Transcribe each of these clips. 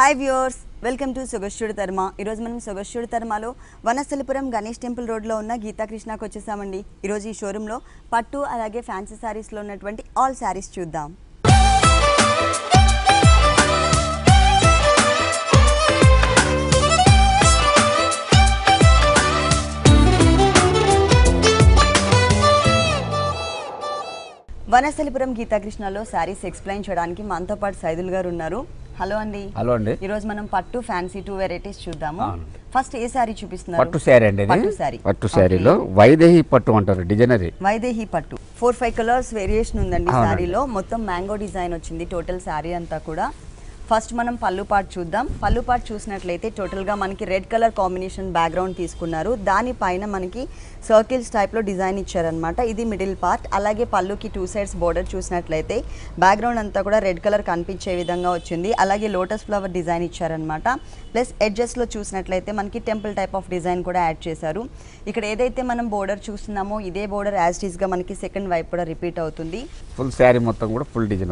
hi viewers welcome to సొగశ్యుడి తర్మ ఈరోజు మనం సొగశ్యుడి తర్మలో వనస్థలిపురం గణేష్ టెంపుల్ రోడ్లో ఉన్న గీతాకృష్ణకు వచ్చేసామండి ఈరోజు ఈ షోరూంలో పట్టు అలాగే ఫ్యాన్సీ శారీస్లో ఉన్నటువంటి ఆల్ శారీస్ చూద్దాం వనస్థలిపురం గీతాకృష్ణలో శారీస్ ఎక్స్ప్లెయిన్ చేయడానికి మనతో పాటు సైదుల్ గారు ఉన్నారు హలో అండి హలో అండి ఈ రోజు మనం పట్టు ఫ్యాన్సీ టూ వెరైటీస్ చూద్దాము ఫస్ట్ ఏ సారీ చూపిస్తున్నారు పట్టు సారీ అండి పట్టు సారీలో వైదేహి పట్టు అంటారు డిజైనరీ వైదేహి పట్టు ఫోర్ ఫైవ్ కలర్స్ వేరియేషన్ ఉందండి సారీలో మొత్తం మ్యాంగో డిజైన్ వచ్చింది టోటల్ సారీ అంతా కూడా ఫస్ట్ మనం పళ్ళు పాట్ చూద్దాం పళ్ళు పాట్ చూసినట్లయితే టోటల్గా మనకి రెడ్ కలర్ కాంబినేషన్ బ్యాక్గ్రౌండ్ తీసుకున్నారు దానిపైన మనకి సర్కిల్స్ టైప్లో డిజైన్ ఇచ్చారనమాట ఇది మిడిల్ పార్ట్ అలాగే పళ్ళుకి టూ సైడ్స్ బోర్డర్ చూసినట్లయితే బ్యాక్గ్రౌండ్ అంతా కూడా రెడ్ కలర్ కనిపించే విధంగా వచ్చింది అలాగే లోటస్ ఫ్లవర్ డిజైన్ ఇచ్చారనమాట ప్లస్ ఎడ్జస్ట్లో చూసినట్లయితే మనకి టెంపుల్ టైప్ ఆఫ్ డిజైన్ కూడా యాడ్ చేశారు ఇక్కడ ఏదైతే మనం బోర్డర్ చూస్తున్నామో ఇదే బోర్డర్ యాజ్ గా మనకి సెకండ్ వైపు కూడా రిపీట్ అవుతుంది ఫుల్ శారీ మొత్తం కూడా ఫుల్ డిజైన్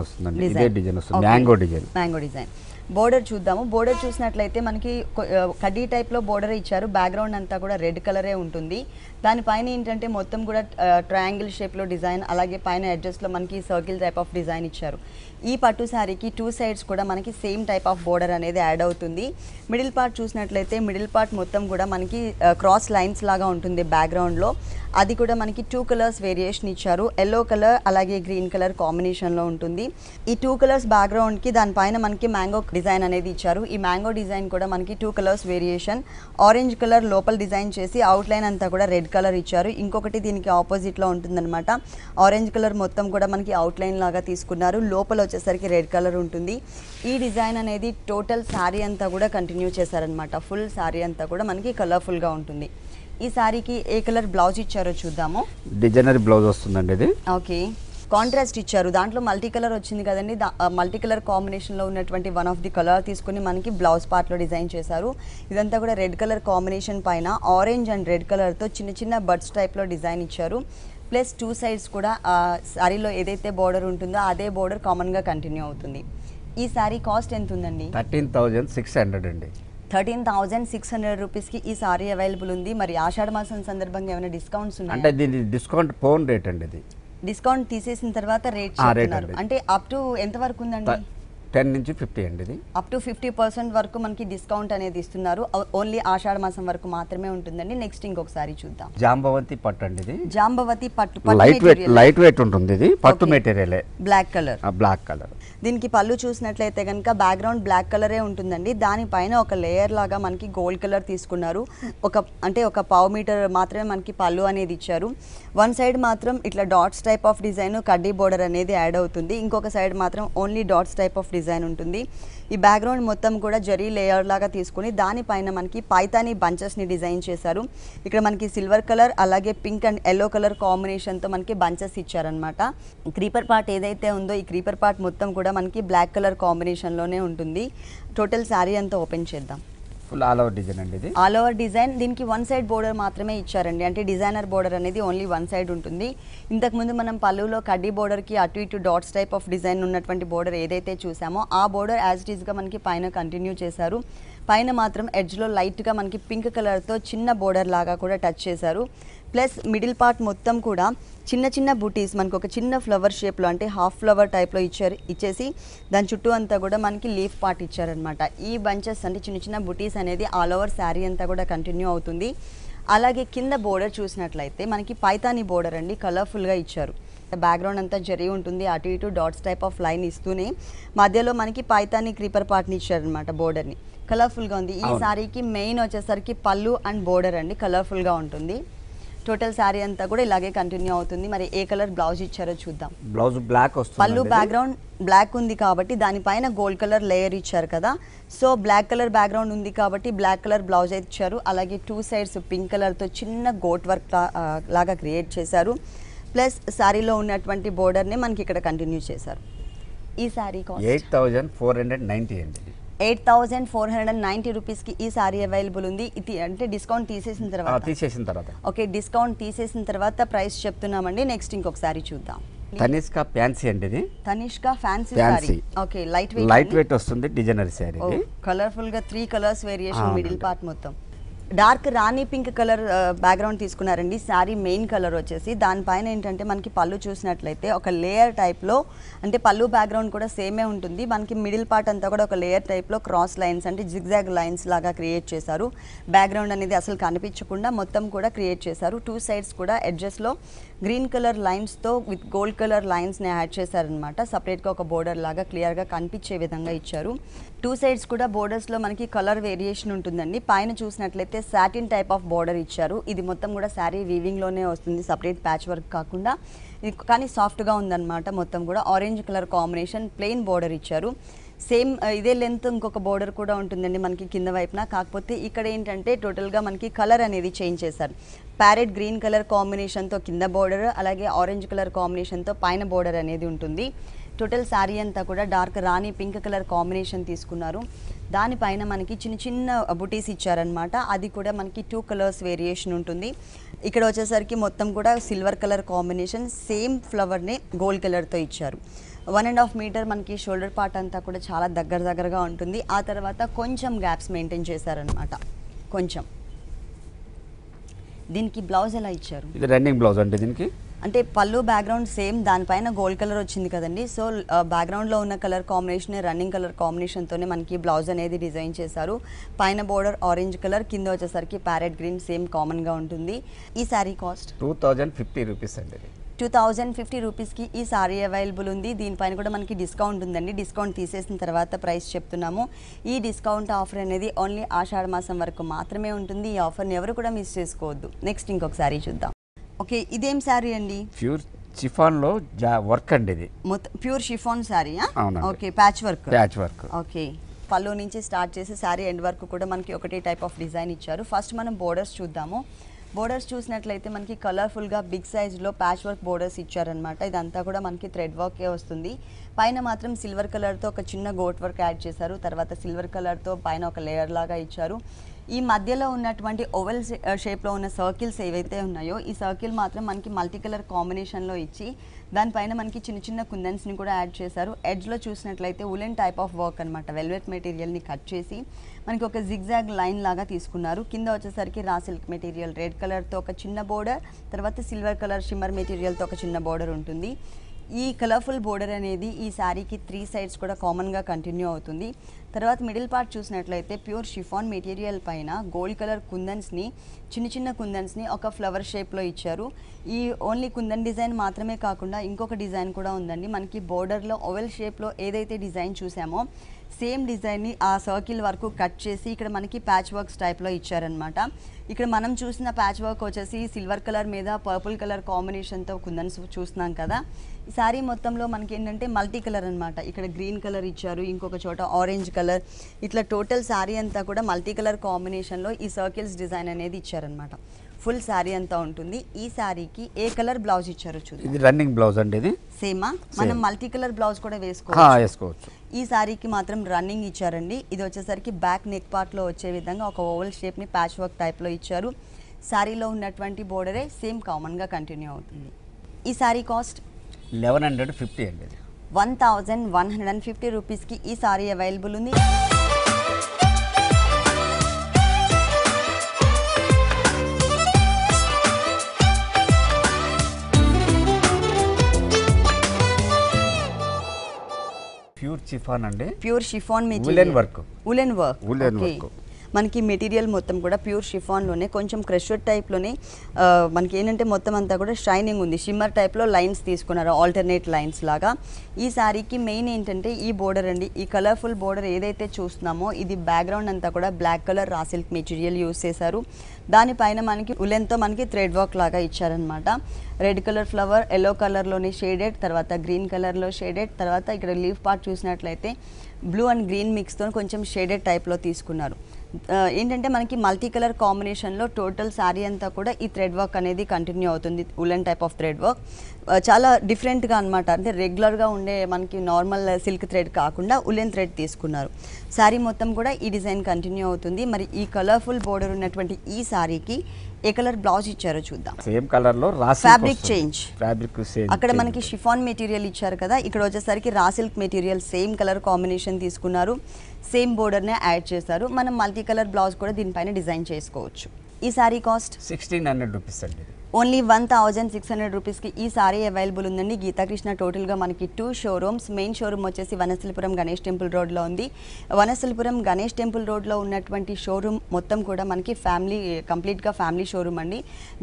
డిజైన్ వస్తుంది mango design mango design border చూద్దాము బోర్డర్ చూసినట్లయితే మనకి కడ్డీ టైప్లో బోర్డర్ ఇచ్చారు బ్యాక్గ్రౌండ్ అంతా కూడా రెడ్ కలరే ఉంటుంది దానిపైన ఏంటంటే మొత్తం కూడా ట్రయాంగిల్ షేప్లో డిజైన్ అలాగే పైన అడ్జస్ట్లో మనకి సర్కిల్ టైప్ ఆఫ్ డిజైన్ ఇచ్చారు ఈ పట్టు శారీకి టూ సైడ్స్ కూడా మనకి సేమ్ టైప్ ఆఫ్ బోర్డర్ అనేది యాడ్ అవుతుంది మిడిల్ పార్ట్ చూసినట్లయితే మిడిల్ పార్ట్ మొత్తం కూడా మనకి క్రాస్ లైన్స్ లాగా ఉంటుంది బ్యాక్గ్రౌండ్లో అది కూడా మనకి టూ కలర్స్ వేరియేషన్ ఇచ్చారు ఎల్లో కలర్ అలాగే గ్రీన్ కలర్ కాంబినేషన్లో ఉంటుంది ఈ టూ కలర్స్ బ్యాక్గ్రౌండ్కి దానిపైన మనకి మ్యాంగో డిజైన్ అనేది ఇచ్చారు ఈ మ్యాంగో డిజైన్ కూడా మనకి two colours variation orange colour లోపల డిజైన్ చేసి అవుట్లైన్ అంతా కూడా రెడ్ కలర్ ఇచ్చారు ఇంకొకటి దీనికి ఆపోజిట్లో ఉంటుందన్నమాట ఆరెంజ్ కలర్ మొత్తం కూడా మనకి అవుట్లైన్ లాగా తీసుకున్నారు లోపల వచ్చేసరికి రెడ్ కలర్ ఉంటుంది ఈ డిజైన్ అనేది టోటల్ శారీ అంతా కూడా కంటిన్యూ చేశారనమాట ఫుల్ శారీ అంతా కూడా మనకి కలర్ఫుల్గా ఉంటుంది ఈ సారీకి ఏ కలర్ బ్లౌజ్ ఇచ్చారో చూద్దాము డిజైనర్ బ్లౌజ్ వస్తుందండి ఇది ఓకే కాంట్రాస్ట్ ఇచ్చారు దాంట్లో మల్టీ కలర్ వచ్చింది కదండి మల్టీ కలర్ కాంబినేషన్లో ఉన్నటువంటి వన్ ఆఫ్ ది కలర్ తీసుకుని మనకి బ్లౌజ్ పార్ట్లో డిజైన్ చేశారు ఇదంతా కూడా రెడ్ కలర్ కాంబినేషన్ పైన ఆరెంజ్ అండ్ రెడ్ కలర్తో చిన్న చిన్న బర్డ్స్ టైప్లో డిజైన్ ఇచ్చారు ప్లస్ టూ సైడ్స్ కూడా శారీలో ఏదైతే బోర్డర్ ఉంటుందో అదే బోర్డర్ కామన్గా కంటిన్యూ అవుతుంది ఈ శారీ కాస్ట్ ఎంత ఉందండి థర్టీన్ థౌజండ్ సిక్స్ హండ్రెడ్ అండి థర్టీన్ థౌజండ్ సిక్స్ హండ్రెడ్ రూపీస్కి ఈ సారీ అవైలబుల్ ఉంది మరి ఆషాఢ మాసం సందర్భంగా ఏమైనా డిస్కౌంట్స్ ఉన్నాయి అంటే దీని డిస్కౌంట్ ఫోన్ రేట్ అండి ఇది డిస్కౌంట్ తీసేసిన తర్వాత రేట్ అంటే అప్ టు ఎంత వరకు ఉందండి టెన్ నుంచి ఫిఫ్టీ అండి ఇది అప్ టు ఫిఫ్టీ పర్సెంట్ వరకు మనకి డిస్కౌంట్ అనేది ఇస్తున్నారు ఓన్లీ ఆషాఢ మాసం వరకు మాత్రమే ఉంటుందండి నెక్స్ట్ ఇంకొకసారి చూద్దాం జాంబవతి పట్టు అండి ఇది జాంబవతి పట్టు లైట్ వెయిట్ లైట్ వెయిట్ ఉంటుంది ఇది పట్టు material black colour black colour దీనికి పళ్ళు చూసినట్లయితే కనుక బ్యాక్గ్రౌండ్ బ్లాక్ కలరే ఉంటుందండి దానిపైన ఒక లేయర్ లాగా మనకి గోల్డ్ కలర్ తీసుకున్నారు ఒక అంటే ఒక పావు మీటర్ మాత్రమే మనకి పళ్ళు అనేది ఇచ్చారు వన్ సైడ్ మాత్రం ఇట్లా డాట్స్ టైప్ ఆఫ్ డిజైన్ కడ్డీ బోర్డర్ అనేది యాడ్ అవుతుంది ఇంకొక సైడ్ మాత్రం only dots type of design ఉంటుంది ఈ బ్యాక్గ్రౌండ్ మొత్తం కూడా జరీ లేయర్ లాగా తీసుకుని దానిపైన మనకి పైతాని బంచెస్ని డిజైన్ చేశారు ఇక్కడ మనకి సిల్వర్ కలర్ అలాగే పింక్ అండ్ ఎల్లో కలర్ కాంబినేషన్తో మనకి బంచెస్ ఇచ్చారనమాట క్రీపర్ పార్ట్ ఏదైతే ఉందో ఈ క్రీపర్ పార్ట్ మొత్తం కూడా మనకి బ్లాక్ కలర్ కాంబినేషన్లోనే ఉంటుంది టోటల్ శారీ అంతా ఓపెన్ చేద్దాం ఫుల్ ఆల్ ఓవర్ డిజైన్ అండి ఇది ఆల్ ఓవర్ డిజైన్ దీనికి వన్ సైడ్ బోర్డర్ మాత్రమే ఇచ్చారండి అంటే డిజైనర్ బోర్డర్ అనేది ఓన్లీ వన్ సైడ్ ఉంటుంది ఇంతకుముందు మనం పళ్ళులో కడ్డీ బోర్డర్కి అటు ఇటు డాట్స్ టైప్ ఆఫ్ డిజైన్ ఉన్నటువంటి బోర్డర్ ఏదైతే చూసామో ఆ బోర్డర్ యాజ్ ఇట్ ఈస్గా మనకి పైన కంటిన్యూ చేశారు పైన మాత్రం ఎడ్జ్లో లైట్గా మనకి పింక్ కలర్తో చిన్న బోర్డర్ లాగా కూడా టచ్ చేశారు ప్లస్ మిడిల్ పార్ట్ మొత్తం కూడా చిన్న చిన్న బూటీస్ మనకు ఒక చిన్న ఫ్లవర్ షేప్లో అంటే హాఫ్ ఫ్లవర్ టైప్లో ఇచ్చారు ఇచ్చేసి దాని చుట్టూ అంతా కూడా మనకి లీఫ్ పార్ట్ ఇచ్చారనమాట ఈ బంచెస్ అంటే చిన్న చిన్న బుటీస్ అనేది ఆల్ ఓవర్ శారీ అంతా కూడా కంటిన్యూ అవుతుంది అలాగే కింద బోర్డర్ చూసినట్లయితే మనకి పైతాని బోర్డర్ అండి కలర్ఫుల్గా ఇచ్చారు బ్యాక్గ్రౌండ్ అంతా జరిగి ఉంటుంది అటు ఇటు డాట్స్ టైప్ ఆఫ్ లైన్ ఇస్తూనే మధ్యలో మనకి పైతాని క్రీపర్ పార్ట్ని ఇచ్చారనమాట బోర్డర్ని కలర్ఫుల్గా ఉంది ఈ సారీకి మెయిన్ వచ్చేసరికి పళ్ళు అండ్ బోర్డర్ అండి కలర్ఫుల్ గా ఉంటుంది టోటల్ శారీ అంతా కూడా ఇలాగే కంటిన్యూ అవుతుంది మరి ఏ కలర్ బ్లౌజ్ ఇచ్చారో చూద్దాం బ్లౌజ్ బ్లాక్ వస్తుంది పళ్ళు బ్యాక్గ్రౌండ్ బ్లాక్ ఉంది కాబట్టి దానిపైన గోల్డ్ కలర్ లేయర్ ఇచ్చారు కదా సో బ్లాక్ కలర్ బ్యాక్గ్రౌండ్ ఉంది కాబట్టి బ్లాక్ కలర్ బ్లౌజ్ ఇచ్చారు అలాగే టూ సైడ్స్ పింక్ కలర్తో చిన్న గోట్ వర్క్ లాగా క్రియేట్ చేశారు ప్లస్ శారీలో ఉన్నటువంటి బోర్డర్ని మనకి ఇక్కడ కంటిన్యూ చేశారు ఈ sari eight thousand four hundred ninety అండి eight thousand four hundred and ninety rupees కి ఈ సారీ అవైలబుల్ ఉంది ఇది అంటే డిస్కౌంట్ తీసేసిన తర్వాత తీసేసిన తర్వాత ఓకే డిస్కౌంట్ తీసేసిన తర్వాత ప్రైస్ చెప్తున్నామండి నెక్స్ట్ ఇంకొకసారి చూద్దాం తనిష్క ఫ్యాన్సీ అండి ఇది Tanishka fancy fancy okay light weight light weight వస్తుంది డిజైనర్ సారీ కలర్ఫుల్ గా three colours variation middle part మొత్తం dark rani pink colour background తీసుకున్నారండి శారీ మెయిన్ కలర్ వచ్చేసి దానిపైన ఏంటంటే మనకి పళ్ళు చూసినట్లయితే ఒక లేయర్ టైప్లో అంటే పళ్ళు బ్యాక్గ్రౌండ్ కూడా సేమే ఉంటుంది మనకి మిడిల్ పార్ట్ అంతా కూడా ఒక లేయర్ టైప్లో క్రాస్ లైన్స్ అంటే జిగ్జాగ్ లైన్స్ లాగా క్రియేట్ చేశారు బ్యాక్గ్రౌండ్ అనేది అసలు కనిపించకుండా మొత్తం కూడా క్రియేట్ చేశారు టూ సైడ్స్ కూడా అడ్జస్ట్లో గ్రీన్ కలర్ లైన్స్తో విత్ గోల్డ్ కలర్ లైన్స్ని యాడ్ చేశారనమాట సపరేట్గా ఒక బోర్డర్ లాగా క్లియర్గా కనిపించే విధంగా ఇచ్చారు టూ సైడ్స్ కూడా బోర్డర్స్లో మనకి కలర్ వేరియేషన్ ఉంటుందండి పైన చూసినట్లయితే సాటిన్ టైప్ ఆఫ్ బోర్డర్ ఇచ్చారు ఇది మొత్తం కూడా శారీ వీవింగ్లోనే వస్తుంది సపరేట్ ప్యాచ్ వర్క్ కాకుండా ఇది కానీ సాఫ్ట్గా ఉందన్నమాట మొత్తం కూడా orange colour combination plain border ఇచ్చారు సేమ్ ఇదే లెంత్ ఇంకొక బోర్డర్ కూడా ఉంటుందండి మనకి కింద వైపున కాకపోతే ఇక్కడ ఏంటంటే టోటల్గా మనకి కలర్ అనేది చేంజ్ చేశారు ప్యారెట్ గ్రీన్ కలర్ కాంబినేషన్తో కింద బోర్డర్ అలాగే ఆరెంజ్ కలర్ కాంబినేషన్తో పైన బోర్డర్ అనేది ఉంటుంది టోటల్ శారీ అంతా కూడా dark rani pink colour combination తీసుకున్నారు దానిపైన మనకి చిన్న చిన్న బుటీస్ ఇచ్చారనమాట అది కూడా మనకి టూ కలర్స్ వేరియేషన్ ఉంటుంది ఇక్కడ వచ్చేసరికి మొత్తం కూడా సిల్వర్ కలర్ కాంబినేషన్ సేమ్ ఫ్లవర్ని గోల్డ్ కలర్తో ఇచ్చారు వన్ అండ్ హాఫ్ మీటర్ మనకి షోల్డర్ పార్ట్ అంతా కూడా చాలా దగ్గర దగ్గరగా ఉంటుంది ఆ తర్వాత కొంచెం గ్యాప్స్ మెయింటైన్ చేశారనమాట కొంచెం దీనికి బ్లౌజ్ ఎలా ఇచ్చారు ఇది రన్నింగ్ బ్లౌజ్ అంటే దీనికి అంటే పళ్ళు బ్యాక్గ్రౌండ్ సేమ్ దానిపైన గోల్డ్ కలర్ వచ్చింది కదండి సో బ్యాక్గ్రౌండ్లో uh, ఉన్న కలర్ కాంబినేషన్ రన్నింగ్ కలర్ కాంబినేషన్తోనే మనకి బ్లౌజ్ అనేది డిజైన్ చేశారు పైన బోర్డర్ ఆరెంజ్ కలర్ కింద వచ్చేసరికి ప్యారెట్ గ్రీన్ సేమ్ కామన్గా ఉంటుంది ఈ sari cost two thousand fifty rupees అండి టూ థౌజండ్ ఫిఫ్టీ రూపీస్కి ఈ శారీ అవైలబుల్ ఉంది దీనిపైన కూడా మనకి డిస్కౌంట్ ఉందండి డిస్కౌంట్ తీసేసిన తర్వాత ప్రైస్ చెప్తున్నాము ఈ డిస్కౌంట్ ఆఫర్ అనేది ఓన్లీ ఆషాఢ మాసం వరకు మాత్రమే ఉంటుంది ఈ ఆఫర్ని ఎవరు కూడా మిస్ చేసుకోవద్దు నెక్స్ట్ ఇంకొక శారీ చూద్దాం ఓకే ఇదేం శారీ అండి ప్యూర్ లో వర్క్ అండి ఇది pure chiffon sari okay patch work patch work okay పళ్ళు నుంచి స్టార్ట్ చేసి శారీ ఎండ్ వరకు కూడా మనకి ఒకటే టైప్ ఆఫ్ డిజైన్ ఇచ్చారు ఫస్ట్ మనం బోర్డర్స్ చూద్దాము బోర్డర్స్ చూసినట్లయితే మనకి కలర్ఫుల్గా బిగ్ సైజ్లో ప్యాచ్ వర్క్ బోర్డర్స్ ఇచ్చారనమాట ఇదంతా కూడా మనకి థ్రెడ్ వర్కే వస్తుంది పైన మాత్రం సిల్వర్ కలర్తో ఒక చిన్న గోట్ వర్క్ యాడ్ చేశారు తర్వాత సిల్వర్ కలర్తో పైన ఒక లేయర్ లాగా ఇచ్చారు ఈ మధ్యలో ఉన్నటువంటి ఓవెల్ షేప్లో ఉన్న సర్కిల్స్ ఏవైతే ఉన్నాయో ఈ సర్కిల్ మాత్రం మనకి మల్టీ కలర్ కాంబినేషన్లో ఇచ్చి దానిపైన మనకి చిన్న చిన్న కుందన్స్ని కూడా యాడ్ చేశారు ఎడ్జ్లో చూసినట్లయితే ఉలెన్ టైప్ ఆఫ్ వర్క్ అనమాట వెల్వెట్ మెటీరియల్ని కట్ చేసి మనకి ఒక జిగ్జాగ్ లైన్ లాగా తీసుకున్నారు కింద వచ్చేసరికి రా సిల్క్ మెటీరియల్ రెడ్ కలర్తో ఒక చిన్న బోర్డర్ తర్వాత సిల్వర్ కలర్ షిమ్మర్ మెటీరియల్తో ఒక చిన్న బోర్డర్ ఉంటుంది ఈ కలర్ఫుల్ బోర్డర్ అనేది ఈ శారీకి త్రీ సైడ్స్ కూడా కామన్గా కంటిన్యూ అవుతుంది తర్వాత మిడిల్ పార్ట్ చూసినట్లయితే ప్యూర్ షిఫాన్ మెటీరియల్ పైన గోల్డ్ కలర్ కుందన్స్ని చిన్న చిన్న కుందన్స్ని ఒక ఫ్లవర్ షేప్లో ఇచ్చారు ఈ ఓన్లీ కుందన్ డిజైన్ మాత్రమే కాకుండా ఇంకొక డిజైన్ కూడా ఉందండి మనకి బోర్డర్లో ఓవెల్ షేప్లో ఏదైతే డిజైన్ చూసామో సేమ్ డిజైన్ని ఆ సర్కిల్ వరకు కట్ చేసి ఇక్కడ మనకి ప్యాచ్ వర్క్స్ టైప్లో ఇచ్చారనమాట ఇక్కడ మనం చూసిన ప్యాచ్ వర్క్ వచ్చేసి సిల్వర్ కలర్ మీద పర్పుల్ కలర్ కాంబినేషన్తో కుందన్స్ చూస్తున్నాం కదా శారీ మొత్తంలో మనకి ఏంటంటే మల్టీ కలర్ అనమాట ఇక్కడ గ్రీన్ కలర్ ఇచ్చారు ఇంకొక చోట ఆరెంజ్ కలర్ ఇట్లా టోటల్ శారీ అంతా కూడా మల్టీ కలర్ కాంబినేషన్లో ఈ సర్కిల్స్ డిజైన్ అనేది ఇచ్చారనమాట ఫుల్ శారీ అంతా ఉంటుంది ఈ శారీకి ఏ కలర్ బ్లౌజ్ ఇచ్చారు చూడండి రన్నింగ్ బ్లౌజ్ అండి ఇది సేమా మనం మల్టీ కలర్ బ్లౌజ్ కూడా వేసుకోవచ్చు వేసుకోవచ్చు ఈ శారీకి మాత్రం రన్నింగ్ ఇచ్చారండి ఇది వచ్చేసరికి బ్యాక్ నెక్ పార్ట్లో వచ్చే విధంగా ఒక ఓవల్ షేప్ని ప్యాచ్ వర్క్ టైప్లో ఇచ్చారు శారీలో ఉన్నటువంటి బోర్డరే సేమ్ కామన్గా కంటిన్యూ అవుతుంది ఈ sari cost eleven hundred fifty అండి one thousand one hundred and fifty రూపీస్కి ఈ సారీ అవైలబుల్ ఉంది ప్యూర్ చిఫాన్ అండి ప్యూర్ షిఫాన్ మీ woollen work woollen work woollen work మనకి మెటీరియల్ మొత్తం కూడా ప్యూర్ షిఫాన్లోనే కొంచెం క్రెషర్ టైప్లోనే మనకి ఏంటంటే మొత్తం అంతా కూడా షైనింగ్ ఉంది షిమ్మర్ టైప్లో లైన్స్ తీసుకున్నారు ఆల్టర్నేట్ లైన్స్ లాగా ఈ శారీకి మెయిన్ ఏంటంటే ఈ బోర్డర్ అండి ఈ కలర్ఫుల్ బోర్డర్ ఏదైతే చూస్తున్నామో ఇది బ్యాక్గ్రౌండ్ అంతా కూడా black colour raw silk material use చేశారు దానిపైన మనకి ఉలెన్తో మనకి థ్రెడ్ వర్క్ లాగా ఇచ్చారనమాట రెడ్ కలర్ ఫ్లవర్ ఎల్లో కలర్లోని షేడెడ్ తర్వాత గ్రీన్ కలర్లో షేడెడ్ తర్వాత ఇక్కడ లీఫ్ పార్ట్ చూసినట్లయితే బ్లూ అండ్ గ్రీన్ మిక్స్తో కొంచెం షేడెడ్ టైప్లో తీసుకున్నారు ఏంటంటే మనకి మల్టీ కలర్ కాంబినేషన్లో టోటల్ శారీ అంతా కూడా ఈ థ్రెడ్ వర్క్ అనేది కంటిన్యూ అవుతుంది woollen type of thread work చాలా డిఫరెంట్గా అనమాట అంటే రెగ్యులర్గా ఉండే మనకి నార్మల్ సిల్క్ థ్రెడ్ కాకుండా ఉలెన్ థ్రెడ్ తీసుకున్నారు శారీ మొత్తం కూడా ఈ డిజైన్ కంటిన్యూ అవుతుంది మరి ఈ కలర్ఫుల్ బోర్డర్ ఉన్నటువంటి ఈ శారీకి ఏ కలర్ బ్లౌజ్ ఇచ్చారో చూద్దాం సేమ్ కలర్ లో ఫ్యాబ్రిక్ చేంజ్ ఫ్యాబ్రిక్ అక్కడ మనకి షిఫాన్ మెటీరియల్ ఇచ్చారు కదా ఇక్కడ వచ్చేసరికి raw silk material same colour combination తీసుకున్నారు సేమ్ బోర్డర్నే యాడ్ చేశారు మనం మల్టీ కలర్ బ్లౌజ్ కూడా దీనిపైన డిజైన్ చేసుకోవచ్చు ఈ sari cost sixteen hundred rupees అండి only one thousand six hundred రూపీస్కి ఈ సారీ అవైలబుల్ ఉందండి గీతాకృష్ణ టోటల్గా మనకి టూ షోరూమ్స్ మెయిన్ షోరూమ్ వచ్చేసి వనస్థలిపురం గణేష్ టెంపుల్ రోడ్లో ఉంది వనస్థలిపురం గణేష్ టెంపుల్ రోడ్లో ఉన్నటువంటి షోరూమ్ మొత్తం కూడా మనకి ఫ్యామిలీ కంప్లీట్గా ఫ్యామిలీ షోరూమ్ అండి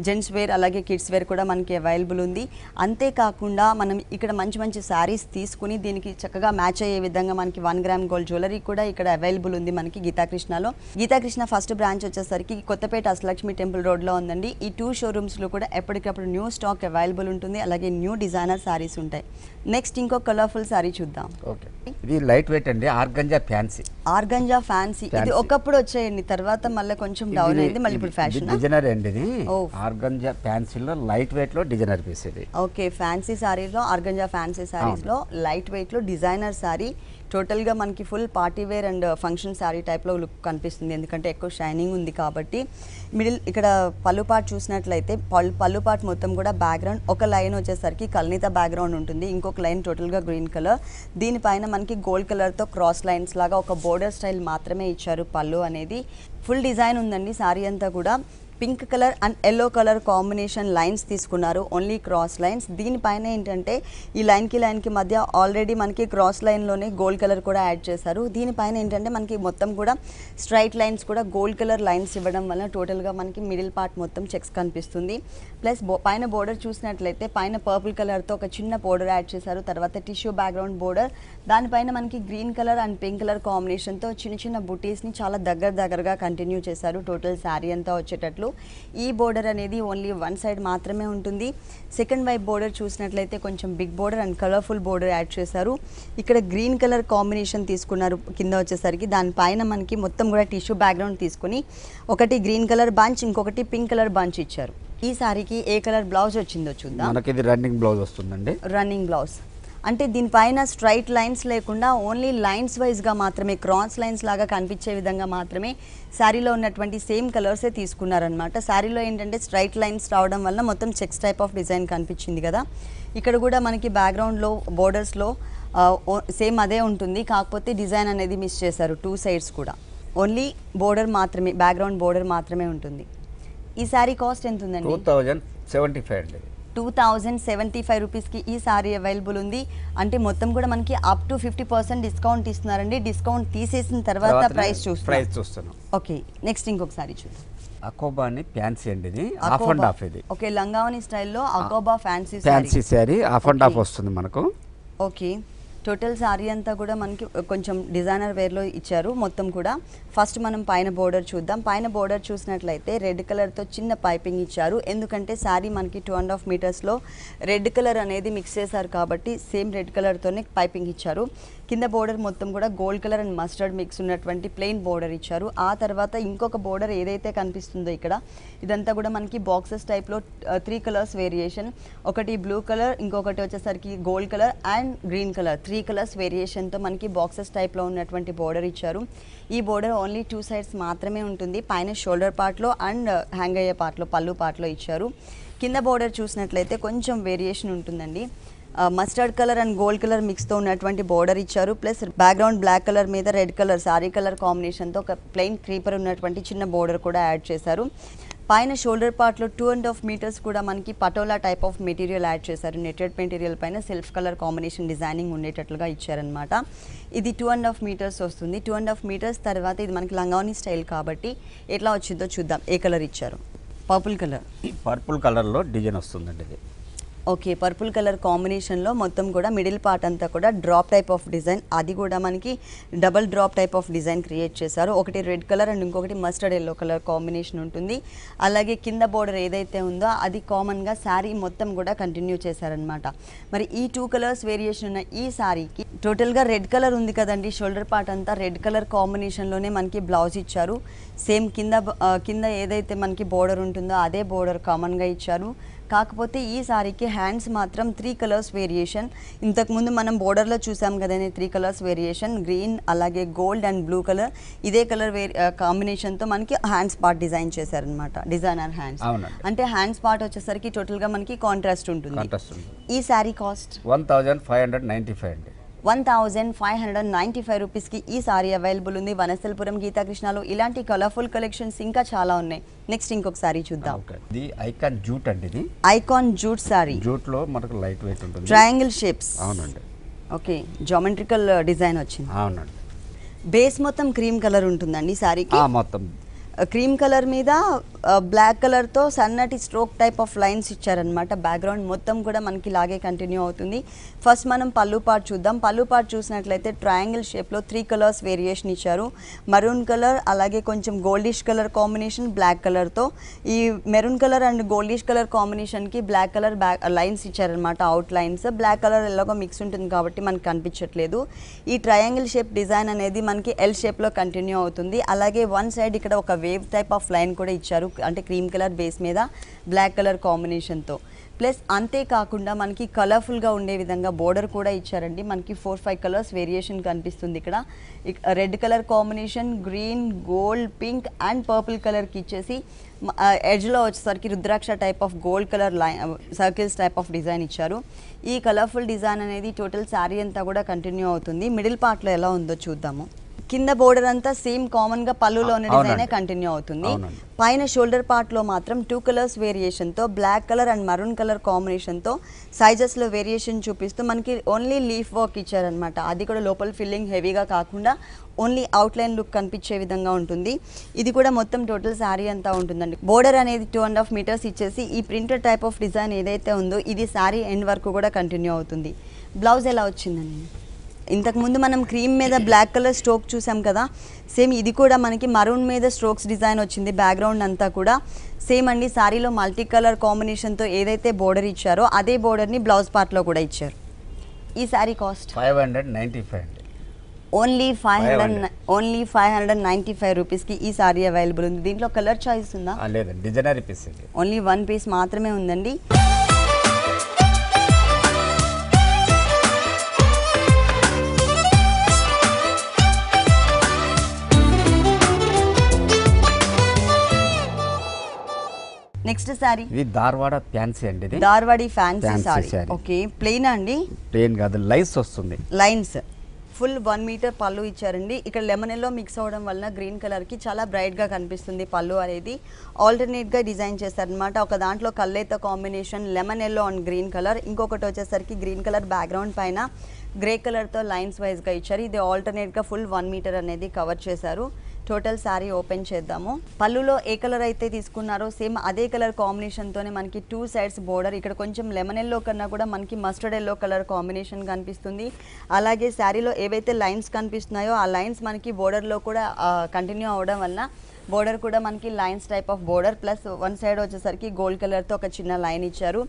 జెంట్స్ వేర్ అలాగే కిడ్స్ వేర్ కూడా మనకి అవైలబుల్ ఉంది అంతేకాకుండా మనం ఇక్కడ మంచి మంచి శారీస్ తీసుకుని దీనికి చక్కగా మ్యాచ్ అయ్యే విధంగా మనకి వన్ గ్రామ్ గోల్డ్ జ్యువెలరీ కూడా ఇక్కడ అవైలబుల్ ఉంది మనకి గీతాకృష్ణలో గీతాకృష్ణ ఫస్ట్ బ్రాంచ్ వచ్చేసరికి కొత్తపేట అసలక్ష్మి టెంపుల్ రోడ్లో ఉందండి ఈ టూ షోరూమ్స్లో కూడా ఎప్పటికప్పుడు న్యూ స్టాక్ అవైలబుల్ ఉంటుంది అలాగే న్యూ డిజైనర్ శారీస్ ఉంటాయి నెక్స్ట్ ఇంకో కలర్ఫుల్ శారీ చూద్దాం ఇది లైట్ వెయిట్ అండి ఆర్గంజా ఫ్యాన్సీ ఆర్గంజా ఫ్యాన్సీ ఇది ఒకప్పుడు వచ్చేయండి తర్వాత మళ్ళీ కొంచెం డౌన్ అయింది మళ్ళీ ఇప్పుడు ఫ్యాషన్ డిజైనర్ అండి ఇది ఆర్గంజా ఫ్యాన్సీలో లైట్ వెయిట్ లో డిజైనర్ పీస్ ఇది ఓకే ఫ్యాన్సీ శారీలో ఆర్గంజా ఫ్యాన్సీ శారీస్ లో లైట్ వెయిట్ లో డిజైనర్ శారీ టోటల్గా మనకి full party wear and function sari టైప్లో లుక్ కనిపిస్తుంది ఎందుకంటే ఎక్కువ షైనింగ్ ఉంది కాబట్టి మిడిల్ ఇక్కడ పళ్ళు పార్ట్ చూసినట్లయితే పళ్ళు పళ్ళు పార్ట్ మొత్తం కూడా బ్యాక్గ్రౌండ్ ఒక లైన్ వచ్చేసరికి కల్నిత బ్యాక్గ్రౌండ్ ఉంటుంది ఇంకొక లైన్ టోటల్గా గ్రీన్ కలర్ దీనిపైన మనకి గోల్డ్ కలర్తో క్రాస్ లైన్స్ లాగా ఒక బోర్డర్ స్టైల్ మాత్రమే ఇచ్చారు పళ్ళు అనేది ఫుల్ డిజైన్ ఉందండి శారీ అంతా కూడా pink colour and yellow colour combination lines తీసుకున్నారు ఓన్లీ క్రాస్ లైన్స్ దీనిపైన ఏంటంటే ఈ లైన్కి లైన్కి మధ్య ఆల్రెడీ మనకి క్రాస్ లైన్లోనే గోల్డ్ కలర్ కూడా యాడ్ చేశారు దీనిపైన ఏంటంటే మనకి మొత్తం కూడా స్ట్రైట్ లైన్స్ కూడా గోల్డ్ కలర్ లైన్స్ ఇవ్వడం వల్ల టోటల్గా మనకి మిడిల్ పార్ట్ మొత్తం చెక్స్ కనిపిస్తుంది ప్లస్ పైన బోర్డర్ చూసినట్లయితే పైన పర్పుల్ కలర్తో ఒక చిన్న బోర్డర్ యాడ్ చేశారు తర్వాత టిష్యూ బ్యాక్గ్రౌండ్ బోర్డర్ దానిపైన మనకి green colour and pink colour కాంబినేషన్తో చిన్న చిన్న బుటీస్ని చాలా దగ్గర దగ్గరగా కంటిన్యూ చేశారు టోటల్ శారీ అంతా వచ్చేటట్లు బోర్డర్లో ఈ బోర్డర్ అనేది ఓన్లీ వన్ సైడ్ మాత్రమే ఉంటుంది సెకండ్ వైప్ బోర్డర్ చూసినట్లయితే కొంచెం big border and colourful border add చేశారు ఇక్కడ గ్రీన్ కలర్ కాంబినేషన్ తీసుకున్నారు కింద వచ్చేసరికి దానిపైన మనకి మొత్తం కూడా టిష్యూ బ్యాక్గ్రౌండ్ తీసుకుని ఒకటి గ్రీన్ కలర్ బంచ్ ఇంకొకటి పింక్ కలర్ బంచ్ ఇచ్చారు ఈ సారీకి ఏ కలర్ బ్లౌజ్ వచ్చిందో చూద్దాం రన్నింగ్ బ్లౌజ్ వస్తుందండి రన్నింగ్ బ్లౌజ్ అంటే దీనిపైన స్ట్రైట్ లైన్స్ లేకుండా ఓన్లీ లైన్స్ వైజ్గా మాత్రమే క్రాస్ లైన్స్ లాగా కనిపించే విధంగా మాత్రమే శారీలో ఉన్నటువంటి సేమ్ కలర్సే తీసుకున్నారనమాట శారీలో ఏంటంటే స్ట్రైట్ లైన్స్ రావడం వల్ల మొత్తం చెక్స్ టైప్ ఆఫ్ డిజైన్ కనిపించింది కదా ఇక్కడ కూడా మనకి బ్యాక్గ్రౌండ్లో బోర్డర్స్లో సేమ్ అదే ఉంటుంది కాకపోతే డిజైన్ అనేది మిస్ చేశారు టూ సైడ్స్ కూడా ఓన్లీ బోర్డర్ మాత్రమే బ్యాక్గ్రౌండ్ బోర్డర్ మాత్రమే ఉంటుంది ఈ శారీ కాస్ట్ ఎంత ఉందండి టూ థౌజండ్ సెవెంటీ ఫైవ్ అండి టూ థౌజండ్ సెవెంటీ ఫైవ్ రూపీస్కి ఈ సారీ అవైలబుల్ ఉంది అంటే మొత్తం కూడా మనకి up to fifty percent discount ఇస్తున్నారండి డిస్కౌంట్ తీసేసిన తర్వాత ప్రైస్ ప్రైస్ చూస్తాను ఓకే నెక్స్ట్ ఇంకొకసారి చూద్దాం అకోబా అని ఫ్యాన్సీ అండి ఇది హాఫ్ అండ్ హాఫ్ ఇది ఓకే లంగావని స్టైల్లో అకోబా fancy fancy sari half and half వస్తుంది మనకు ఓకే టోటల్ శారీ అంతా కూడా మనకి కొంచెం డిజైనర్ వేర్లో ఇచ్చారు మొత్తం కూడా ఫస్ట్ మనం పైన బోర్డర్ చూద్దాం పైన బోర్డర్ చూసినట్లయితే రెడ్ కలర్తో చిన్న పైపింగ్ ఇచ్చారు ఎందుకంటే శారీ మనకి టూ అండ్ హాఫ్ మీటర్స్లో రెడ్ కలర్ అనేది మిక్స్ చేశారు కాబట్టి సేమ్ రెడ్ కలర్తోనే పైపింగ్ ఇచ్చారు కింద బోర్డర్ మొత్తం కూడా gold colour and mustard mix ఉన్నటువంటి ప్లెయిన్ బోర్డర్ ఇచ్చారు ఆ తర్వాత ఇంకొక బోర్డర్ ఏదైతే కనిపిస్తుందో ఇక్కడ ఇదంతా కూడా మనకి బాక్సెస్ టైప్లో త్రీ కలర్స్ వేరియేషన్ ఒకటి బ్లూ కలర్ ఇంకొకటి వచ్చేసరికి gold colour and green colour three colours వేరియేషన్తో మనకి బాక్సెస్ టైప్లో ఉన్నటువంటి బోర్డర్ ఇచ్చారు ఈ బోర్డర్ ఓన్లీ టూ సైడ్స్ మాత్రమే ఉంటుంది పైన షోల్డర్ పార్ట్లో అండ్ హ్యాంగ్ అయ్యే పార్ట్లో పళ్ళు పార్ట్లో ఇచ్చారు కింద బోర్డర్ చూసినట్లయితే కొంచెం వేరియేషన్ ఉంటుందండి mustard colour and gold colour మిక్స్తో ఉన్నటువంటి బోర్డర్ ఇచ్చారు ప్లస్ బ్యాక్గ్రౌండ్ బ్లాక్ కలర్ మీద రెడ్ కలర్ సారీ కలర్ కాంబినేషన్తో ఒక ప్లెయిన్ క్రీపర్ ఉన్నటువంటి చిన్న బోర్డర్ కూడా యాడ్ చేశారు పైన షోల్డర్ పార్ట్లో టూ అండ్ హాఫ్ మీటర్స్ కూడా మనకి patola type of material add చేశారు నెటెడ్ మెటీరియల్ పైన సెల్ఫ్ కలర్ కాంబినేషన్ డిజైనింగ్ ఉండేటట్లుగా ఇచ్చారనమాట ఇది టూ అండ్ హాఫ్ మీటర్స్ వస్తుంది టూ అండ్ హాఫ్ మీటర్స్ తర్వాత ఇది మనకి లంగావని స్టైల్ కాబట్టి ఎట్లా వచ్చిందో చూద్దాం ఏ కలర్ ఇచ్చారు పర్పుల్ కలర్ పర్పుల్ కలర్లో డిజైన్ వస్తుందండి ఇది ఓకే పర్పుల్ కలర్ కాంబినేషన్లో మొత్తం కూడా మిడిల్ పార్ట్ అంతా కూడా డ్రాప్ టైప్ ఆఫ్ డిజైన్ అది కూడా మనకి double drop type of design create చేశారు ఒకటి రెడ్ కలర్ అండ్ ఇంకొకటి మస్టర్డ్ ఎల్లో కలర్ కాంబినేషన్ ఉంటుంది అలాగే కింద బోర్డర్ ఏదైతే ఉందో అది కామన్గా శారీ మొత్తం కూడా కంటిన్యూ చేశారనమాట మరి ఈ టూ కలర్స్ వేరియేషన్ ఉన్న ఈ శారీకి టోటల్గా రెడ్ కలర్ ఉంది కదండి షోల్డర్ పార్ట్ అంతా రెడ్ కలర్ కాంబినేషన్లోనే మనకి బ్లౌజ్ ఇచ్చారు సేమ్ కింద కింద ఏదైతే మనకి బోర్డర్ ఉంటుందో అదే బోర్డర్ కామన్గా ఇచ్చారు కాకపోతే ఈసారికి హ్యాండ్స్ మాత్రం త్రీ కలర్స్ వేరియేషన్ ఇంతకుముందు మనం బోర్డర్లో చూసాం కదండి త్రీ కలర్స్ వేరియేషన్ గ్రీన్ అలాగే గోల్డ్ అండ్ బ్లూ కలర్ ఇదే కలర్ వేరి కాంబినేషన్తో మనకి హ్యాండ్స్ పార్ట్ డిజైన్ చేశారనమాట డిజైనర్ హ్యాండ్స్ అంటే హ్యాండ్స్ పార్ట్ వచ్చేసరికి టోటల్గా మనకి కాంట్రాస్ట్ ఉంటుంది ఈ sari cost one thousand five hundred ninety five అండి one thousand five hundred ninety ninety five రూపీస్కి ఈ సారీ అవైలబుల్ ఉంది వనసల్పురం గీతాకృష్ణలు ఇలాంటి కలర్ఫుల్ కలెక్షన్స్ ఇంకా చాలా ఉన్నాయి నెక్స్ట్ ఇంకొక సారీ చూద్దాం ఐకాన్ జూట్ అండి ఐకాన్ జూట్ సారీ జూట్ లో మనకు లైట్ వెయిట్ ఉంటుంది ట్రయాంగిల్ షేప్స్ అవునండి ఓకే జామెట్రికల్ డిజైన్ వచ్చింది అవునండి బేస్ మొత్తం క్రీమ్ కలర్ ఉంటుందండి సారీకి మొత్తం క్రీమ్ కలర్ మీద బ్లాక్ కలర్తో సన్నటి స్ట్రోక్ టైప్ ఆఫ్ లైన్స్ ఇచ్చారనమాట బ్యాక్గ్రౌండ్ మొత్తం కూడా మనకి లాగే కంటిన్యూ అవుతుంది ఫస్ట్ మనం పళ్ళు పార్ట్ చూద్దాం పళ్ళు పార్ట్ చూసినట్లయితే ట్రయాంగిల్ షేప్లో త్రీ కలర్స్ వేరియేషన్ ఇచ్చారు మరూన్ కలర్ అలాగే కొంచెం గోల్డిష్ కలర్ కాంబినేషన్ బ్లాక్ కలర్తో ఈ maroon colour and goldish colour కాంబినేషన్కి బ్లాక్ కలర్ లైన్స్ ఇచ్చారనమాట అవుట్ లైన్స్ బ్లాక్ కలర్ ఎలాగో మిక్స్ ఉంటుంది కాబట్టి మనకు కనిపించట్లేదు ఈ ట్రయాంగిల్ షేప్ డిజైన్ అనేది మనకి ఎల్ షేప్లో కంటిన్యూ అవుతుంది అలాగే వన్ సైడ్ ఇక్కడ ఒక వేవ్ టైప్ ఆఫ్ లైన్ కూడా ఇచ్చారు అంటే క్రీమ్ కలర్ బేస్ మీద బ్లాక్ కలర్ కాంబినేషన్తో ప్లస్ అంతేకాకుండా మనకి కలర్ఫుల్గా ఉండే విధంగా బోర్డర్ కూడా ఇచ్చారండి మనకి ఫోర్ ఫైవ్ కలర్స్ వేరియేషన్ కనిపిస్తుంది ఇక్కడ red colour combination green gold pink and purple కలర్కి ఇచ్చేసి ఎడ్జ్లో వచ్చేసరికి rudraksha type of gold colour line circles type of design ఇచ్చారు ఈ కలర్ఫుల్ డిజైన్ అనేది టోటల్ శారీ అంతా కూడా కంటిన్యూ అవుతుంది మిడిల్ పార్ట్లో ఎలా ఉందో చూద్దాము కింద బోర్డర్ అంతా సేమ్ కామన్ గా పళ్ళులో ఉన్న డిజైన్ కంటిన్యూ అవుతుంది పైన షోల్డర్ పార్ట్ లో మాత్రం టూ కలర్స్ వేరియేషన్ తో black colour and maroon colour combination తో సైజెస్ లో వేరియేషన్ చూపిస్తూ మనకి ఓన్లీ లీఫ్ వర్క్ ఇచ్చారనమాట అది కూడా లోపల ఫిల్లింగ్ హెవీగా కాకుండా ఓన్లీ అవుట్లైన్ లుక్ కనిపించే విధంగా ఉంటుంది ఇది కూడా మొత్తం టోటల్ శారీ అంతా ఉంటుందండి బోర్డర్ అనేది టూ అండ్ హాఫ్ మీటర్స్ ఇచ్చేసి ఈ ప్రింటెడ్ టైప్ ఆఫ్ డిజైన్ ఏదైతే ఉందో ఇది శారీ ఎండ్ వరకు కూడా కంటిన్యూ అవుతుంది బ్లౌజ్ ఎలా వచ్చిందండి ఇంతకుముందు మనం క్రీమ్ మీద బ్లాక్ కలర్ స్ట్రోక్ చూసాం కదా సేమ్ ఇది కూడా మనకి మరూన్ మీద స్ట్రోక్స్ డిజైన్ వచ్చింది బ్యాక్గ్రౌండ్ అంతా కూడా సేమ్ అండి శారీలో మల్టీ కలర్ కాంబినేషన్తో ఏదైతే బోర్డర్ ఇచ్చారో అదే బోర్డర్ని బ్లౌజ్ పార్ట్లో కూడా ఇచ్చారు ఈ sari cost five hundred ninety five only five hundred only five hundred ninety five రూపీస్కి ఈ సారీ అవైలబుల్ ఉంది దీంట్లో కలర్ చాయిస్ ఉందా లేదండి designer piece only one piece మాత్రమే ఉందండి నెక్స్ట్ సారీ ఇది ధార్వాడ ఫ్యాన్సీ అండి ఇది Dharwadi fancy sari okay plain అండి ప్లెయిన్ కాదు లైన్స్ వస్తుంది lines full one meter pallu ఇచ్చారండి ఇక్కడ లెమన్ ఎల్లో మిక్స్ అవ్వడం వలన గ్రీన్ కలర్కి చాలా బ్రైట్గా కనిపిస్తుంది పళ్ళు అనేది ఆల్టర్నేట్గా డిజైన్ చేస్తారనమాట ఒక దాంట్లో కల్లేత combination lemon yellow and green colour ఇంకొకటి వచ్చేసరికి గ్రీన్ కలర్ బ్యాక్గ్రౌండ్ పైన గ్రే కలర్తో లైన్స్ వైజ్గా ఇచ్చారు ఇది ఆల్టర్నేట్గా ఫుల్ వన్ మీటర్ అనేది కవర్ చేశారు టోటల్ శారీ ఓపెన్ చేద్దాము పళ్ళులో ఏ కలర్ అయితే తీసుకున్నారో సేమ్ అదే కలర్ కాంబినేషన్తోనే మనకి టూ సైడ్స్ బోర్డర్ ఇక్కడ కొంచెం లెమన్ ఎల్లో కన్నా కూడా మనకి మస్టర్డ్ ఎల్లో కలర్ కాంబినేషన్ కనిపిస్తుంది అలాగే శారీలో ఏవైతే లైన్స్ కనిపిస్తున్నాయో ఆ లైన్స్ మనకి బోర్డర్లో కూడా కంటిన్యూ అవడం వల్ల బోర్డర్ కూడా మనకి lines type of border plus one side వచ్చేసరికి గోల్డ్ కలర్తో ఒక చిన్న లైన్ ఇచ్చారు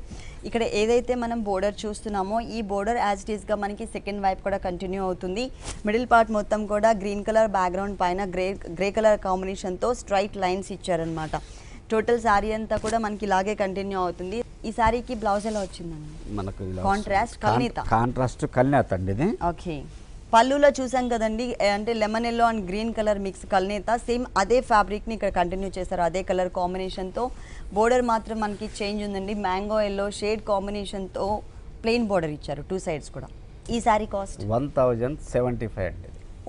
ఇక్కడ ఏదైతే మనం బోర్డర్ చూస్తున్నామో ఈ బోర్డర్ యాజ్ ఇట్ ఈస్గా మనకి సెకండ్ వైప్ కూడా కంటిన్యూ అవుతుంది మిడిల్ పార్ట్ మొత్తం కూడా గ్రీన్ కలర్ బ్యాక్గ్రౌండ్ పైన గ్రే గ్రే కలర్ కాంబినేషన్తో స్ట్రైట్ లైన్స్ ఇచ్చారనమాట టోటల్ శారీ అంతా కూడా మనకి ఇలాగే కంటిన్యూ అవుతుంది ఈ శారీకి బ్లౌజ్ ఎలా వచ్చిందండి మనకు కాంట్రాస్ట్ కల్నేత కాంట్రాస్ట్ కల్నేత అండి ఇది ఓకే పళ్ళులో చూసాం కదండి అంటే lemon yellow and green colour mix కల్నేత సేమ్ అదే ఫ్యాబ్రిక్ని ఇక్కడ కంటిన్యూ చేశారు అదే కలర్ కాంబినేషన్తో బోర్డర్ మాత్రం మనకి చేంజ్ ఉందండి మ్యాంగో ఎల్లో షేడ్ కాంబినేషన్తో ప్లెయిన్ బోర్డర్ ఇచ్చారు టూ సైడ్స్ కూడా ఈ sari cost one seventy five అండి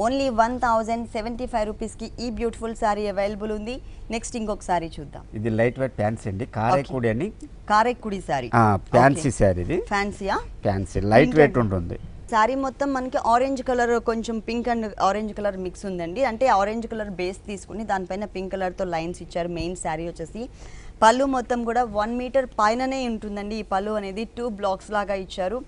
only one thousand seventy five రూపీస్కి ఈ బ్యూటిఫుల్ సారీ అవైలబుల్ ఉంది నెక్స్ట్ ఇంకొక సారీ చూద్దాం ఇది లైట్ వెయిట్ ఫ్యాన్సీ అండి కారైకుడి అని కారైకుడి సారీ ఫ్యాన్సీ సారీ ఇది ఫ్యాన్సీయా ఫ్యాన్సీ లైట్ వెయిట్ ఉంటుంది శారీ మొత్తం మనకి ఆరెంజ్ కలర్ కొంచెం pink and orange colour mix ఉందండి అంటే ఆరెంజ్ కలర్ బేస్ తీసుకుని దానిపైన పింక్ కలర్తో లైన్స్ ఇచ్చారు మెయిన్ శారీ వచ్చేసి పళ్ళు మొత్తం కూడా వన్ మీటర్ పైననే ఉంటుందండి ఈ పళ్ళు అనేది టూ బ్లాక్స్ లాగా ఇచ్చారు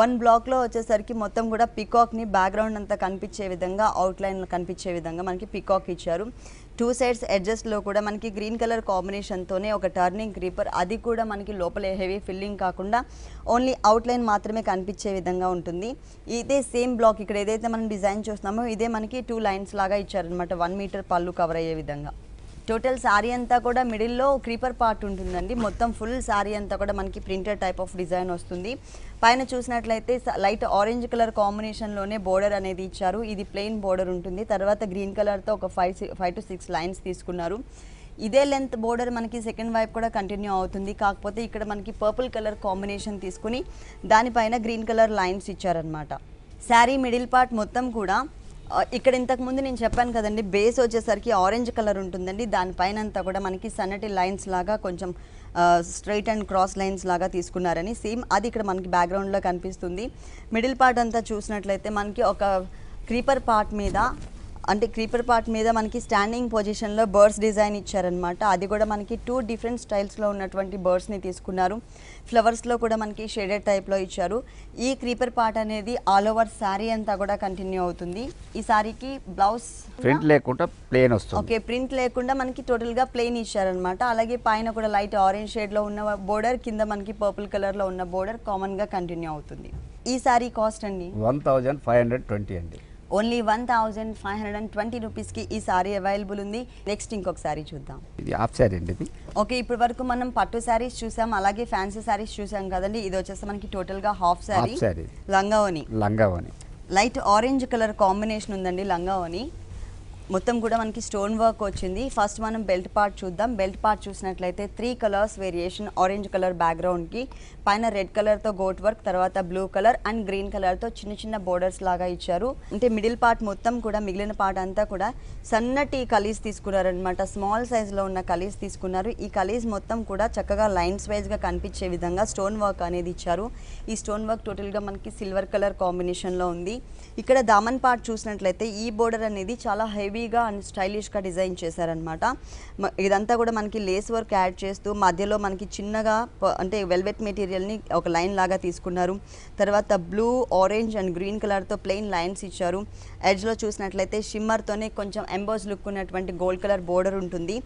వన్ బ్లాక్లో వచ్చేసరికి మొత్తం కూడా పికాక్ని బ్యాక్గ్రౌండ్ అంతా కనిపించే విధంగా అవుట్లైన్ కనిపించే విధంగా మనకి పికాక్ ఇచ్చారు టూ సైడ్స్ అడ్జస్ట్లో కూడా మనకి గ్రీన్ కలర్ కాంబినేషన్తోనే ఒక టర్నింగ్ క్రీపర్ అది కూడా మనకి లోపల హెవీ ఫిల్లింగ్ కాకుండా ఓన్లీ అవుట్లైన్ మాత్రమే కనిపించే విధంగా ఉంటుంది ఇదే సేమ్ బ్లాక్ ఇక్కడ ఏదైతే మనం డిజైన్ చూస్తున్నామో ఇదే మనకి టూ లైన్స్ లాగా ఇచ్చారనమాట వన్ మీటర్ పళ్ళు కవర్ అయ్యే విధంగా టోటల్ శారీ అంతా కూడా మిడిల్లో క్రీపర్ పార్ట్ ఉంటుందండి మొత్తం ఫుల్ శారీ అంతా కూడా మనకి ప్రింటెడ్ టైప్ ఆఫ్ డిజైన్ వస్తుంది పైన చూసినట్లయితే లైట్ ఆరెంజ్ కలర్ కాంబినేషన్లోనే బోర్డర్ అనేది ఇచ్చారు ఇది ప్లెయిన్ బోర్డర్ ఉంటుంది తర్వాత గ్రీన్ కలర్తో ఒక five five to six lines తీసుకున్నారు ఇదే లెంత్ బోర్డర్ మనకి సెకండ్ వైప్ కూడా కంటిన్యూ అవుతుంది కాకపోతే ఇక్కడ మనకి పర్పుల్ కలర్ కాంబినేషన్ తీసుకుని దానిపైన గ్రీన్ కలర్ లైన్స్ ఇచ్చారనమాట శారీ మిడిల్ పార్ట్ మొత్తం కూడా ఇక్కడ ఇంతకుముందు నేను చెప్పాను కదండి బేస్ వచ్చేసరికి ఆరెంజ్ కలర్ ఉంటుందండి దానిపైన అంతా కూడా మనకి సన్నటి లైన్స్ లాగా కొంచెం స్ట్రైట్ అండ్ క్రాస్ లైన్స్ లాగా తీసుకున్నారని సేమ్ అది ఇక్కడ మనకి బ్యాక్గ్రౌండ్లో కనిపిస్తుంది మిడిల్ పార్ట్ అంతా చూసినట్లయితే మనకి ఒక క్రీపర్ పార్ట్ మీద అంటే క్రీపర్ పార్ట్ మీద మనకి స్టాండింగ్ పొజిషన్లో బర్డ్స్ డిజైన్ ఇచ్చారనమాట అది కూడా మనకి టూ డిఫరెంట్ స్టైల్స్లో ఉన్నటువంటి బర్డ్స్ని తీసుకున్నారు ఫ్లవర్స్లో కూడా మనకి షేడెడ్ టైప్లో ఇచ్చారు ఈ క్రీపర్ పార్ట్ అనేది ఆల్ ఓవర్ శారీ అంతా కూడా కంటిన్యూ అవుతుంది ఈ శారీకి బ్లౌజ్ ప్రింట్ లేకుండా ప్లెయిన్ వస్తుంది ఓకే ప్రింట్ లేకుండా మనకి టోటల్గా ప్లేన్ ఇచ్చారనమాట అలాగే పైన కూడా లైట్ ఆరెంజ్ షేడ్లో ఉన్న బోర్డర్ కింద మనకి పర్పుల్ కలర్లో ఉన్న బోర్డర్ కామన్గా కంటిన్యూ అవుతుంది ఈ శారీ కాస్ట్ అండి one thousand five hundred twenty అండి only one thousand five hundred and twenty కి ఈ సారీ అవైలబుల్ ఉంది నెక్స్ట్ ఇంకొక సారీ చూద్దాం ఇది హాఫ్ సారీ అండి ఇది ఓకే ఇప్పటి వరకు మనం పట్టు సారీస్ చూసాం అలాగే ఫ్యాన్సీ సారీస్ చూసాం కదండి ఇది వచ్చేసి మనకి టోటల్ గా హాఫ్ సారీ లంగావోని లంగావోని లైట్ ఆరెంజ్ కలర్ కాంబినేషన్ ఉందండి లంగావోని మొత్తం కూడా మనకి స్టోన్ వర్క్ వచ్చింది ఫస్ట్ మనం బెల్ట్ పార్ట్ చూద్దాం బెల్ట్ పార్ట్ చూసినట్లయితే three colours variation orange colour బ్యాక్గ్రౌండ్కి పైన రెడ్ కలర్తో గోట్ వర్క్ తర్వాత బ్లూ కలర్ అండ్ గ్రీన్ కలర్తో చిన్న చిన్న బోర్డర్స్ లాగా ఇచ్చారు అంటే మిడిల్ పార్ట్ మొత్తం కూడా మిగిలిన పార్ట్ అంతా కూడా సన్నటి కలీస్ తీసుకున్నారనమాట స్మాల్ సైజులో ఉన్న కలీస్ తీసుకున్నారు ఈ కలీస్ మొత్తం కూడా చక్కగా లైన్స్ వైజ్గా కనిపించే విధంగా స్టోన్ వర్క్ అనేది ఇచ్చారు ఈ స్టోన్ వర్క్ టోటల్గా మనకి సిల్వర్ కలర్ కాంబినేషన్లో ఉంది ఇక్కడ దామన్ పార్ట్ చూసినట్లయితే ఈ బోర్డర్ అనేది చాలా హెవీ హెవీగా అండ్ స్టైలిష్గా డిజైన్ చేశారనమాట ఇదంతా కూడా మనకి లేస్ వర్క్ యాడ్ చేస్తూ మధ్యలో మనకి చిన్నగా అంటే వెల్వెట్ మెటీరియల్ని ఒక లైన్ లాగా తీసుకున్నారు తర్వాత బ్లూ ఆరెంజ్ అండ్ గ్రీన్ కలర్తో ప్లెయిన్ లైన్స్ ఇచ్చారు ఎడ్జ్లో చూసినట్లయితే షిమ్మర్తోనే కొంచెం ఎంబోస్ లుక్ ఉన్నటువంటి గోల్డ్ కలర్ బోర్డర్ ఉంటుంది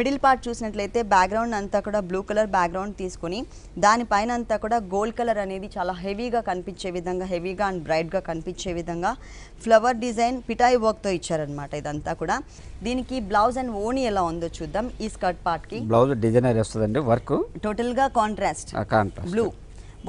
మిడిల్ పార్ట్ చూసినట్లయితే బ్యాక్గ్రౌండ్ అంతా కూడా బ్లూ కలర్ బ్యాక్గ్రౌండ్ తీసుకుని దానిపైన అంతా కూడా గోల్డ్ కలర్ అనేది చాలా హెవీగా కనిపించే విధంగా హెవీగా అండ్ బ్రైట్గా కనిపించే విధంగా ఫ్లవర్ డిజైన్ పిటాయి వర్క్తో ఇచ్చారనమాట ఇదంతా అంతా కూడా దీనికి బ్లౌజ్ అండ్ ఓని ఎలా ఉందో చూద్దాం ఈ స్కర్ట్ కి బ్లౌజ్ డిజైనర్ వస్తుందండి work total contrast contrast blue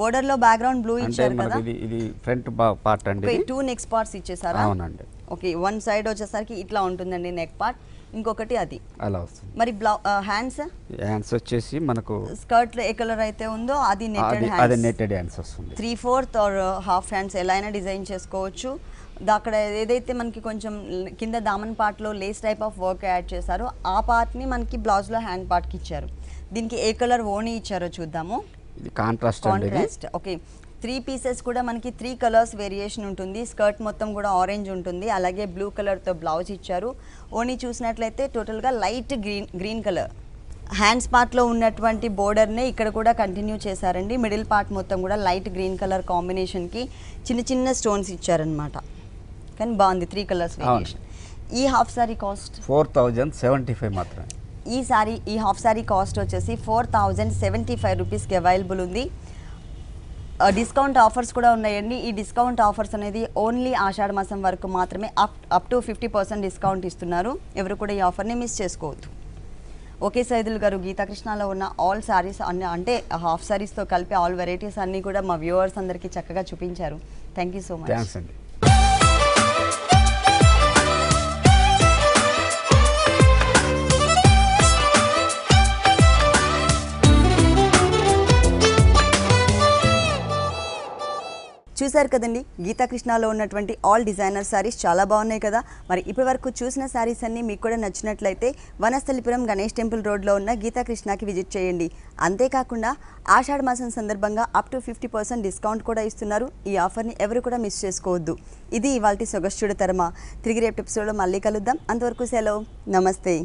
border లో బ్యాక్ గ్రౌండ్ బ్లూ ఇచ్చారు కదా ఇది ఫ్రంట్ పార్ట్ అండి టూ నెక్ పార్ట్స్ ఇచ్చేసారా అవునండి ఓకే వన్ సైడ్ వచ్చేసరికి ఇట్లా ఉంటుందండి నెక్ పార్ట్ ఇంకొకటి అది అలా వస్తుంది మరి బ్లౌ హ్యాండ్స్ హ్యాండ్స్ వచ్చేసి మనకు స్కర్ట్ ఏ కలర్ అయితే ఉందో అది నెట్టెడ్ హ్యాండ్స్ అది హ్యాండ్స్ వస్తుంది three fourth or half hands ఎలా అయినా డిజైన్ చేసుకోవచ్చు అక్కడ ఏదైతే మనకి కొంచెం కింద దామన్ పార్ట్లో lace type of work add చేశారో ఆ పార్ట్ని మనకి బ్లౌజ్లో హ్యాండ్ పార్ట్కి ఇచ్చారు దీనికి ఏ కలర్ ఓని ఇచ్చారో చూద్దాము ఇది contrast contrast okay three pieces కూడా మనకి త్రీ కలర్స్ వేరియేషన్ ఉంటుంది స్కర్ట్ మొత్తం కూడా ఆరెంజ్ ఉంటుంది అలాగే బ్లూ కలర్తో బ్లౌజ్ ఇచ్చారు ఓనీ చూసినట్లయితే టోటల్గా light green green colour hands పార్ట్లో ఉన్నటువంటి బోర్డర్నే ఇక్కడ కూడా కంటిన్యూ చేశారండి మిడిల్ పార్ట్ మొత్తం కూడా లైట్ గ్రీన్ కలర్ కాంబినేషన్కి చిన్న చిన్న స్టోన్స్ ఇచ్చారనమాట కానీ బాగుంది త్రీ కలర్స్ ఈ half sari cost four thousand seventy five మాత్రమే ఈ సారీ ఈ హాఫ్ సారీ కాస్ట్ వచ్చేసి ఫోర్ థౌజండ్ సెవెంటీ ఫైవ్ రూపీస్కి అవైలబుల్ ఉంది డిస్కౌంట్ ఆఫర్స్ కూడా ఉన్నాయండి ఈ డిస్కౌంట్ ఆఫర్స్ అనేది ఓన్లీ ఆషాఢ మాసం వరకు మాత్రమే up up to fifty percent discount ఇస్తున్నారు ఎవరు కూడా ఈ ఆఫర్ని మిస్ చేసుకోవద్దు ఓకే సైదుల్ గారు గీతాకృష్ణలో ఉన్న ఆల్ సారీస్ అన్ని అంటే హాఫ్ సారీస్తో కలిపి ఆల్ వెరైటీస్ అన్నీ కూడా మా వ్యూవర్స్ అందరికీ చక్కగా చూపించారు థ్యాంక్ యూ సో మచ్ అండి చూశారు కదండి గీతాకృష్ణలో ఉన్నటువంటి ఆల్ డిజైనర్ శారీస్ చాలా బాగున్నాయి కదా మరి ఇప్పటివరకు చూసిన శారీస్ అన్నీ మీకు కూడా నచ్చినట్లయితే వనస్థలిపురం గణేష్ టెంపుల్ రోడ్లో ఉన్న గీతాకృష్ణకి విజిట్ చేయండి అంతేకాకుండా ఆషాఢ మాసం సందర్భంగా up to fifty percent discount కూడా ఇస్తున్నారు ఈ ఆఫర్ని ఎవరు కూడా మిస్ చేసుకోవద్దు ఇది ఇవాళ సొగస్చుడు తరమ తిరిగి రేపు ఎపిసోడ్లో మళ్ళీ కలుద్దాం అంతవరకు సెలవు నమస్తే